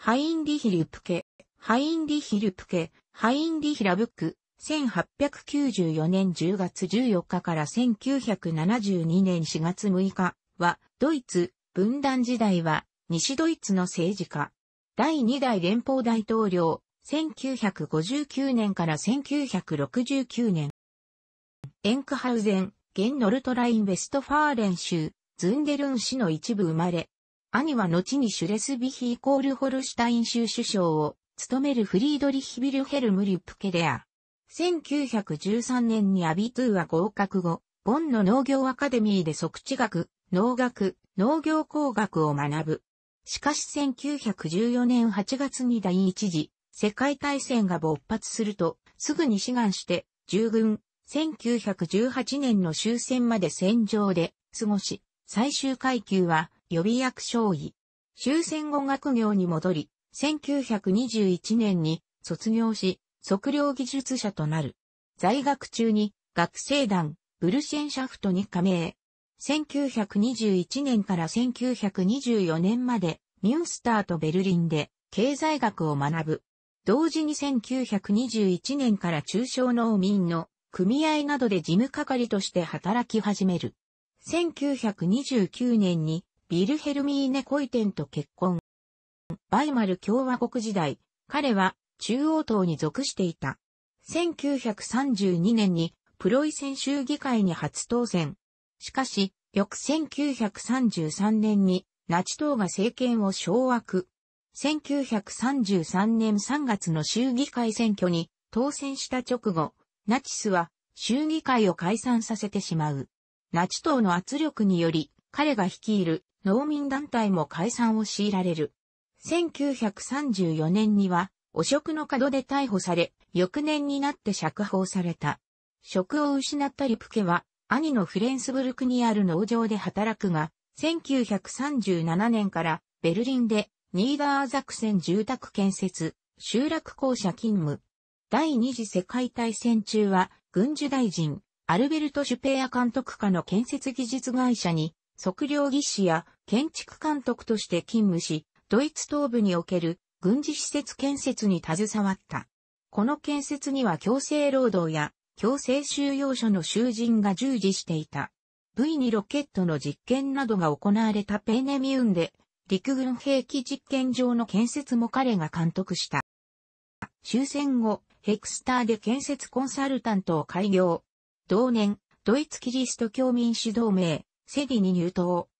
ハインリヒルプケ、ハインリヒルプケ、ハインリヒラブック、1894年10月14日から1972年4月6日は、ドイツ、分断時代は、西ドイツの政治家。第2代連邦大統領、1959年から1969年。エンクハウゼン、現ノルトライン・ベストファーレン州、ズンデルン市の一部生まれ、兄は後にシュレスビヒイコールホルシュタイン州首相を務めるフリードリヒ・ビルヘルム・リュプケレア。1913年にアビトゥーは合格後、ボンの農業アカデミーで即地学、農学、農業工学を学ぶ。しかし1914年8月に第一次世界大戦が勃発すると、すぐに志願して従軍、1918年の終戦まで戦場で過ごし、最終階級は予備役将尉。終戦後学業に戻り、1921年に卒業し、測量技術者となる。在学中に学生団、ブルシェンシャフトに加盟。1921年から1924年まで、ミュンスターとベルリンで経済学を学ぶ。同時に1921年から中小農民の組合などで事務係として働き始める。1929年にビルヘルミーネ・コイテンと結婚。バイマル共和国時代、彼は中央党に属していた。1932年にプロイセン州議会に初当選。しかし、翌1933年にナチ党が政権を掌握。1933年3月の州議会選挙に当選した直後、ナチスは州議会を解散させてしまう。ナチ党の圧力により、彼が率いる農民団体も解散を強いられる。1934年には、汚職の角で逮捕され、翌年になって釈放された。職を失ったリプケは、兄のフレンスブルクにある農場で働くが、1937年からベルリンでニーダーザクセン住宅建設、集落公社勤務。第二次世界大戦中は軍需大臣、アルベルト・シュペア監督下の建設技術会社に測量技師や建築監督として勤務し、ドイツ東部における軍事施設建設に携わった。この建設には強制労働や強制収容所の囚人が従事していた。V2 ロケットの実験などが行われたペーネミウンで、陸軍兵器実験場の建設も彼が監督した。終戦後、ヘクスターで建設コンサルタントを開業。同年、ドイツキリスト教民主同盟、セディに入党。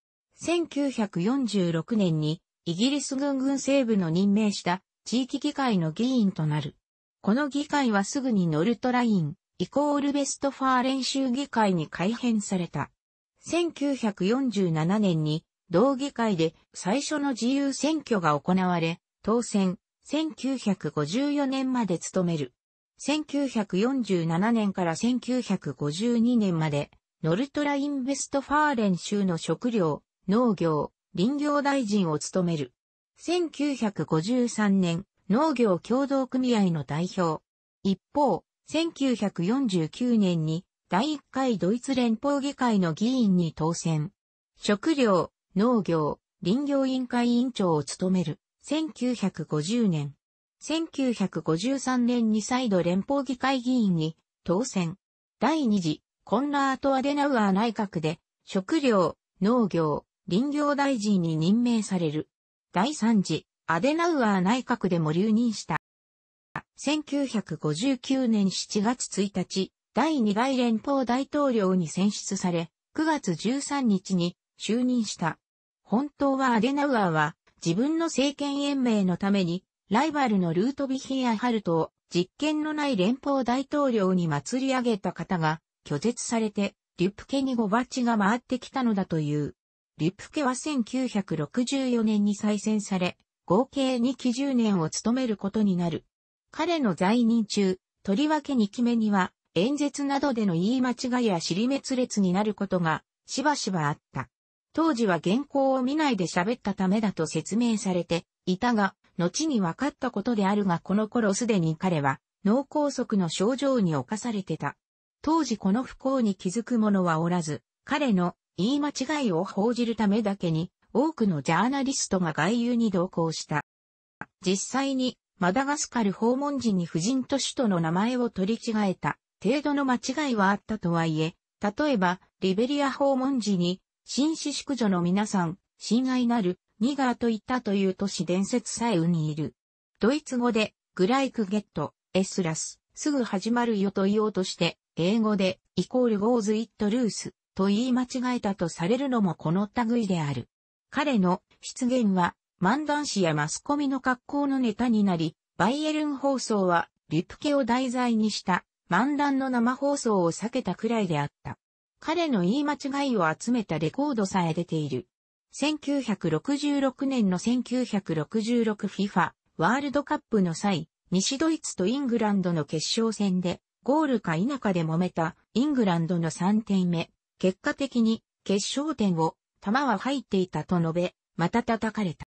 1946年にイギリス軍軍西部の任命した地域議会の議員となる。この議会はすぐにノルトライン、イコールベストファー練習議会に改編された。1947年に同議会で最初の自由選挙が行われ、当選、1954年まで務める。1947年から1952年までノルトラインベストファーレン州の食料、農業、林業大臣を務める。1953年、農業共同組合の代表。一方、1949年に第1回ドイツ連邦議会の議員に当選。食料、農業、林業委員会委員長を務める。1950年。1953年に再度連邦議会議員に当選。第二次コンラート・アデナウアー内閣で、食料、農業、林業大臣に任命される。第3次、アデナウアー内閣でも留任した。1959年7月1日、第2代連邦大統領に選出され、9月13日に就任した。本当はアデナウアーは、自分の政権延命のために、ライバルのルートビヒアハルトを実権のない連邦大統領に祭り上げた方が、拒絶されて、リュプケにごバッチが回ってきたのだという。リュプケは1964年に再選され、合計2期10年を務めることになる。彼の在任中、とりわけ2期目には、演説などでの言い間違いや尻滅裂になることが、しばしばあった。当時は原稿を見ないで喋ったためだと説明されていたが、後に分かったことであるがこの頃すでに彼は脳梗塞の症状に侵されてた。当時この不幸に気づく者はおらず、彼の言い間違いを報じるためだけに、多くのジャーナリストが外遊に同行した。実際に、マダガスカル訪問時に夫人と首都の名前を取り違えた程度の間違いはあったとはいえ、例えば、リベリア訪問時に、紳士淑女の皆さん、親愛なる、ニガーと言ったという都市伝説さえうにいる。ドイツ語で、グライクゲット、エスラス、すぐ始まるよと言おうとして、英語で、イコールゴーズイットルースと言い間違えたとされるのもこの類である。彼の出現は、漫談師やマスコミの格好のネタになり、バイエルン放送は、リプケを題材にした漫談の生放送を避けたくらいであった。彼の言い間違いを集めたレコードさえ出ている。1966年の1966 FIFA ワールドカップの際、西ドイツとイングランドの決勝戦でゴールか否かで揉めたイングランドの3点目、結果的に決勝点を球は入っていたと述べ、また叩かれた。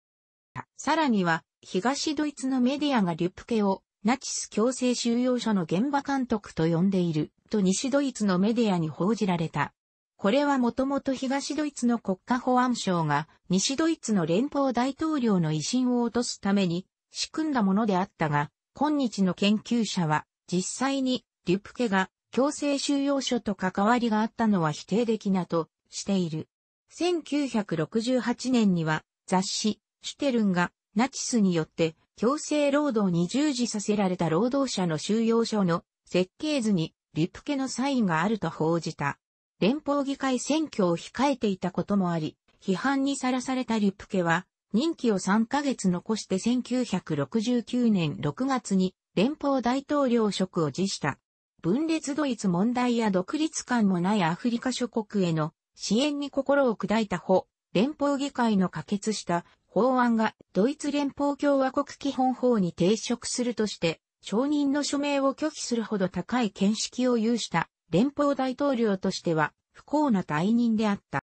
さらには、東ドイツのメディアがリュプケをナチス強制収容所の現場監督と呼んでいると西ドイツのメディアに報じられた。これはもともと東ドイツの国家保安省が西ドイツの連邦大統領の威信を落とすために仕組んだものであったが、今日の研究者は実際にデュプケが強制収容所と関わりがあったのは否定的なとしている。1968年には雑誌シュテルンがナチスによって強制労働に従事させられた労働者の収容所の設計図にリプケのサインがあると報じた。連邦議会選挙を控えていたこともあり、批判にさらされたリプケは、任期を3ヶ月残して1969年6月に連邦大統領職を辞した。分裂ドイツ問題や独立感もないアフリカ諸国への支援に心を砕いた法、連邦議会の可決した法案がドイツ連邦共和国基本法に抵触するとして、承認の署名を拒否するほど高い見識を有した連邦大統領としては不幸な退任であった。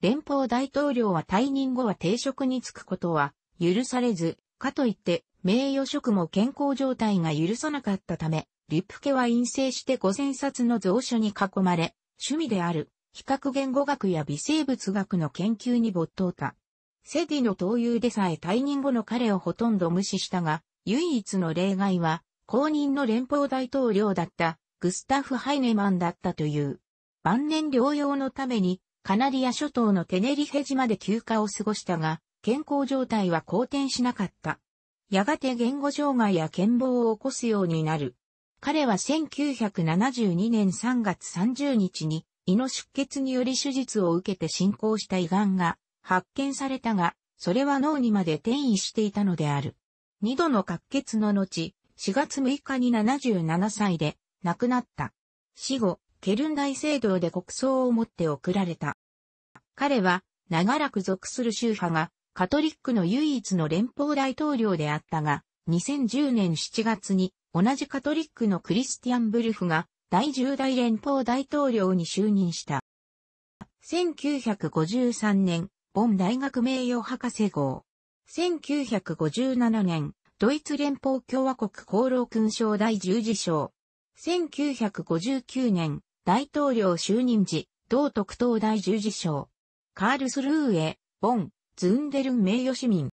連邦大統領は退任後は定職に就くことは許されず、かといって名誉職も健康状態が許さなかったため、リプケは陰性して五千冊の蔵書に囲まれ、趣味である、比較言語学や微生物学の研究に没頭た。セディの投友でさえ退任後の彼をほとんど無視したが、唯一の例外は、公認の連邦大統領だったグスタフ・ハイネマンだったという。晩年療養のためにカナディア諸島のテネリヘ島で休暇を過ごしたが、健康状態は好転しなかった。やがて言語障害や健忘を起こすようになる。彼は1972年3月30日に胃の出血により手術を受けて進行した胃がんが発見されたが、それは脳にまで転移していたのである。二度の滑血の後、4月6日に77歳で亡くなった。死後、ケルン大聖堂で国葬をもって送られた。彼は長らく属する宗派がカトリックの唯一の連邦大統領であったが、2010年7月に同じカトリックのクリスティアン・ブルフが第10代連邦大統領に就任した。1953年、ボン大学名誉博士号。1957年、ドイツ連邦共和国功労勲章第十字章。1959年、大統領就任時、同特等第十字章。カールスルーへ、ボン、ズンデルン名誉市民。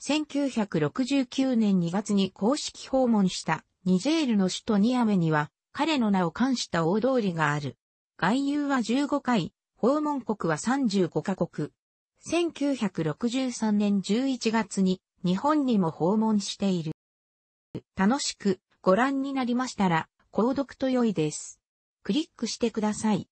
1969年2月に公式訪問したニジェールの首都ニアメには彼の名を冠した大通りがある。外遊は15回、訪問国は35カ国。1963年11月に日本にも訪問している。楽しくご覧になりましたら、購読と良いです。クリックしてください。